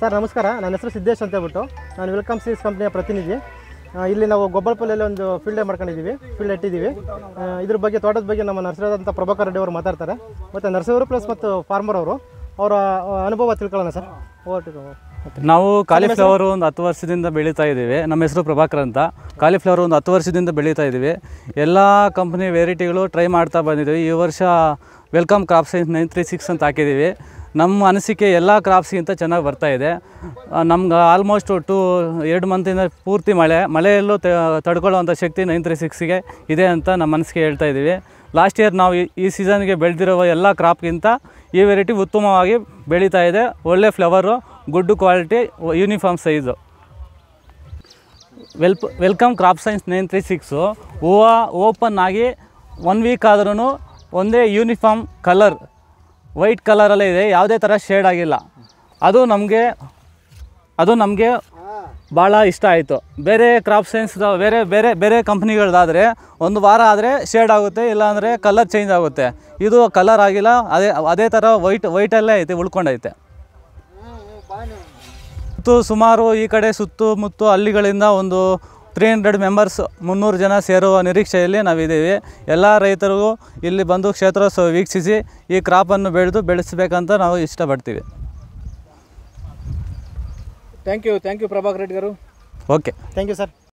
sir ನಮಸ್ಕಾರ ನನ್ನ ಹೆಸರು ಸಿದ್ದೇಶ್ ಅಂತ ಹೇಳ್ಬಿಟ್ಟು ನಾನು ವೆಲ್ಕಮ್ ಸೀಸ್ ಕಂಪ್ನಿಯ ಪ್ರತಿನಿಧಿ ಇಲ್ಲಿ ನಾವು ಗೊಬ್ಬಲಪಲ್ಲಿಯಲ್ಲಿ ಒಂದು ಫೀಲ್ಡ್ ಮಾಡ್ಕೊಂಡಿದ್ದೀವಿ ಫೀಲ್ಡ್ ಇಟ್ಟಿದ್ದೀವಿ ಇದ್ರ ಬಗ್ಗೆ ತೋಟದ ಬಗ್ಗೆ ನಮ್ಮ ನರ್ಸರಾದಂಥ ಪ್ರಭಾಕರ್ ರೆಡ್ಡಿ ಅವರು ಮಾತಾಡ್ತಾರೆ ಮತ್ತು ನರ್ಸರು ಪ್ಲಸ್ ಮತ್ತು ಫಾರ್ಮರ್ ಅವರು ಅವರ ಅನುಭವ ತಿಳ್ಕೊಳ್ಳೋಣ ಸರ್ ನಾವು ಕಾಲಿಫ್ಲವರ್ ಒಂದು ಹತ್ತು ವರ್ಷದಿಂದ ಬೆಳೀತಾ ಇದ್ದೀವಿ ನಮ್ಮ ಹೆಸರು ಪ್ರಭಾಕರ್ ಅಂತ ಕಾಲಿಫ್ಲವರ್ ಒಂದು ಹತ್ತು ವರ್ಷದಿಂದ ಬೆಳೀತಾ ಇದ್ದೀವಿ ಎಲ್ಲ ಕಂಪ್ನಿ ವೆರೈಟಿಗಳು ಟ್ರೈ ಮಾಡ್ತಾ ಬಂದಿದ್ದೀವಿ ಈ ವರ್ಷ welcome crop science nine three six ಅಂತ ಹಾಕಿದ್ದೀವಿ ನಮ್ಮ ಅನಿಸಿಕೆ ಎಲ್ಲ ಕ್ರಾಪ್ಸ್ಗಿಂತ ಚೆನ್ನಾಗಿ ಬರ್ತಾ ಇದೆ ನಮ್ಗೆ ಆಲ್ಮೋಸ್ಟ್ ಟು ಎರಡು ಮಂತಿಂದ ಪೂರ್ತಿ ಮಳೆ ಮಳೆಯಲ್ಲೂ ತಡ್ಕೊಳ್ಳೋವಂಥ ಶಕ್ತಿ ನೈನ್ ತ್ರೀ ಸಿಕ್ಸ್ಗೆ ಇದೆ ಅಂತ ನಮ್ಮ ಮನಸ್ಸಿಗೆ ಹೇಳ್ತಾ ಇದ್ದೀವಿ ಲಾಸ್ಟ್ ಇಯರ್ ನಾವು ಈ ಸೀಸನ್ಗೆ ಬೆಳೆದಿರುವ ಎಲ್ಲ ಕ್ರಾಪ್ಗಿಂತ ಈ ವೆರೈಟಿ ಉತ್ತಮವಾಗಿ ಬೆಳೀತಾ ಇದೆ ಒಳ್ಳೆ flower good quality uniform size ವೆಲ್ಪ್ welcome crop science nine three six ಹೂವು ಓಪನ್ ಆಗಿ ಒನ್ ವೀಕ್ ಆದ್ರೂ ಒಂದೇ ಯೂನಿಫಾರ್ಮ್ ಕಲರ್ ವೈಟ್ ಕಲರಲ್ಲೇ ಇದೆ ಯಾವುದೇ ಥರ ಶೇಡ್ ಆಗಿಲ್ಲ ಅದು ನಮಗೆ ಅದು ನಮಗೆ ಭಾಳ ಇಷ್ಟ ಆಯಿತು ಬೇರೆ ಕ್ರಾಪ್ ಸೈನ್ಸ್ ಬೇರೆ ಬೇರೆ ಬೇರೆ ಕಂಪ್ನಿಗಳದ್ದಾದರೆ ಒಂದು ವಾರ ಆದರೆ ಶೇಡ್ ಆಗುತ್ತೆ ಇಲ್ಲಾಂದರೆ ಕಲರ್ ಚೇಂಜ್ ಆಗುತ್ತೆ ಇದು ಕಲರ್ ಆಗಿಲ್ಲ ಅದೇ ಅದೇ ಥರ ವೈಟ್ ವೈಟಲ್ಲೇ ಐತೆ ಉಳ್ಕೊಂಡೈತೆ ಸುಮಾರು ಈ ಕಡೆ ಸುತ್ತಮುತ್ತು ಹಳ್ಳಿಗಳಿಂದ ಒಂದು ತ್ರೀ ಹಂಡ್ರೆಡ್ ಮೆಂಬರ್ಸ್ ಮುನ್ನೂರು ಜನ ಸೇರುವ ನಿರೀಕ್ಷೆಯಲ್ಲಿ ನಾವಿದ್ದೀವಿ ಎಲ್ಲ ರೈತರಿಗೂ ಇಲ್ಲಿ ಬಂದು ಕ್ಷೇತ್ರೋತ್ಸವ ವೀಕ್ಷಿಸಿ ಈ ಕ್ರಾಪನ್ನು ಬೆಳೆದು ಬೆಳೆಸಬೇಕಂತ ನಾವು ಇಷ್ಟಪಡ್ತೀವಿ thank you thank you Prabhakar ರೆಡ್ಡಿಗರು ಓಕೆ ಥ್ಯಾಂಕ್ ಯು ಸರ್